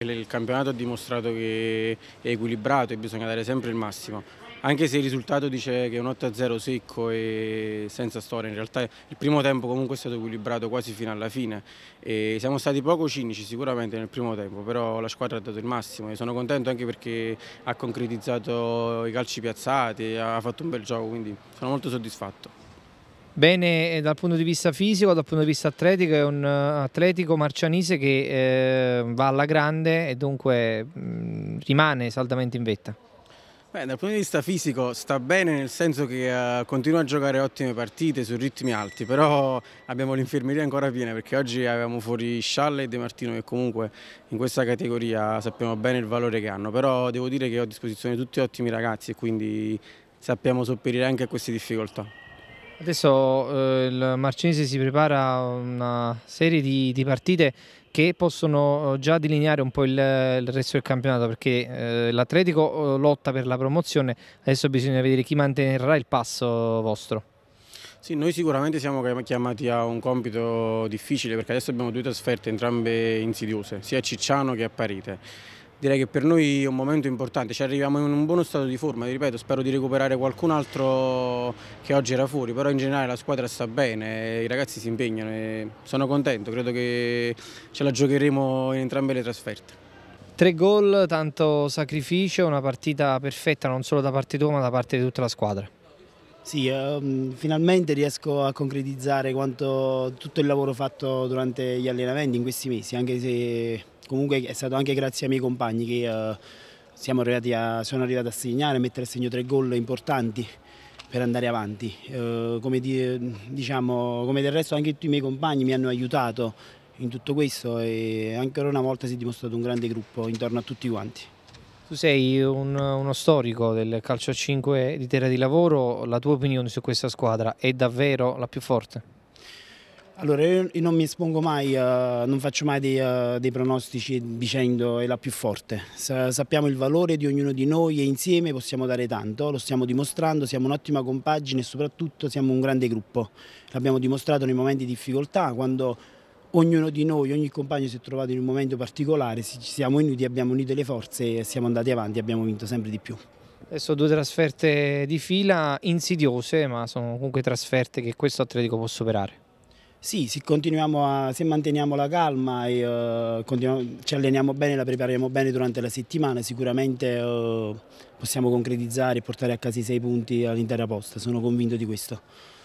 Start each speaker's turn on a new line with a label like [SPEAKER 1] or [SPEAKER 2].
[SPEAKER 1] Il campionato ha dimostrato che è equilibrato e bisogna dare sempre il massimo, anche se il risultato dice che è un 8-0 secco e senza storia, in realtà il primo tempo comunque è stato equilibrato quasi fino alla fine e siamo stati poco cinici sicuramente nel primo tempo, però la squadra ha dato il massimo e sono contento anche perché ha concretizzato i calci piazzati, ha fatto un bel gioco, quindi sono molto soddisfatto.
[SPEAKER 2] Bene eh, dal punto di vista fisico, dal punto di vista atletico, è un eh, atletico marcianese che eh, va alla grande e dunque mh, mm, rimane saldamente in vetta.
[SPEAKER 1] Beh, dal punto di vista fisico sta bene nel senso che uh, continua a giocare ottime partite su ritmi alti, però abbiamo l'infermeria ancora piena perché oggi avevamo fuori Scialle e De Martino che comunque in questa categoria sappiamo bene il valore che hanno, però devo dire che ho a disposizione tutti ottimi ragazzi e quindi sappiamo sopperire anche a queste difficoltà.
[SPEAKER 2] Adesso eh, il Marcinese si prepara a una serie di, di, partite che possono eh, già delineare un po' il, il resto del campionato perché eh, l'Atletico eh, lotta per la promozione, adesso bisogna vedere chi manterrà il passo vostro.
[SPEAKER 1] Sì, noi sicuramente siamo chiamati a un compito difficile perché adesso abbiamo due trasferte entrambe insidiose, sia a Cicciano che a Parete direi che per noi è un momento importante, ci arriviamo in un buono stato di forma, ripeto, spero di recuperare qualcun altro che oggi era fuori, però in generale la squadra sta bene, i ragazzi si impegnano e sono contento, credo che ce la giocheremo in entrambe le trasferte.
[SPEAKER 2] Tre gol, tanto sacrificio, una partita perfetta non solo da parte tua ma da parte di tutta la squadra.
[SPEAKER 3] Sì, um, finalmente riesco a concretizzare quanto, tutto il lavoro fatto durante gli allenamenti in questi mesi, anche se comunque è stato anche grazie ai miei compagni che eh, a, sono arrivati a segnare, a mettere a segno tre gol importanti per andare avanti. Eh, come, di, diciamo, come, del resto anche tutti i miei compagni mi hanno aiutato in tutto questo e ancora una volta si è dimostrato un grande gruppo intorno a tutti quanti.
[SPEAKER 2] Tu sei un, uno storico del calcio a 5 di Terra di Lavoro, la tua opinione su questa squadra è davvero la più forte?
[SPEAKER 3] Allora, io non mi espongo mai, uh, non faccio mai dei, uh, dei, pronostici dicendo è la più forte. Sa sappiamo il valore di ognuno di noi e insieme possiamo dare tanto, lo stiamo dimostrando, siamo un'ottima compagine e soprattutto siamo un grande gruppo. L'abbiamo dimostrato nei momenti di difficoltà, quando ognuno di noi, ogni compagno si è trovato in un momento particolare, ci siamo uniti, abbiamo unito le forze e siamo andati avanti, abbiamo vinto sempre di più.
[SPEAKER 2] Adesso due trasferte di fila insidiose, ma sono comunque trasferte che questo Atletico può superare.
[SPEAKER 3] Sì, se, a, se, manteniamo la calma e uh, ci alleniamo bene, la prepariamo bene durante la settimana, sicuramente uh, possiamo concretizzare e portare a casa i sei punti all'intera posta, sono convinto di questo.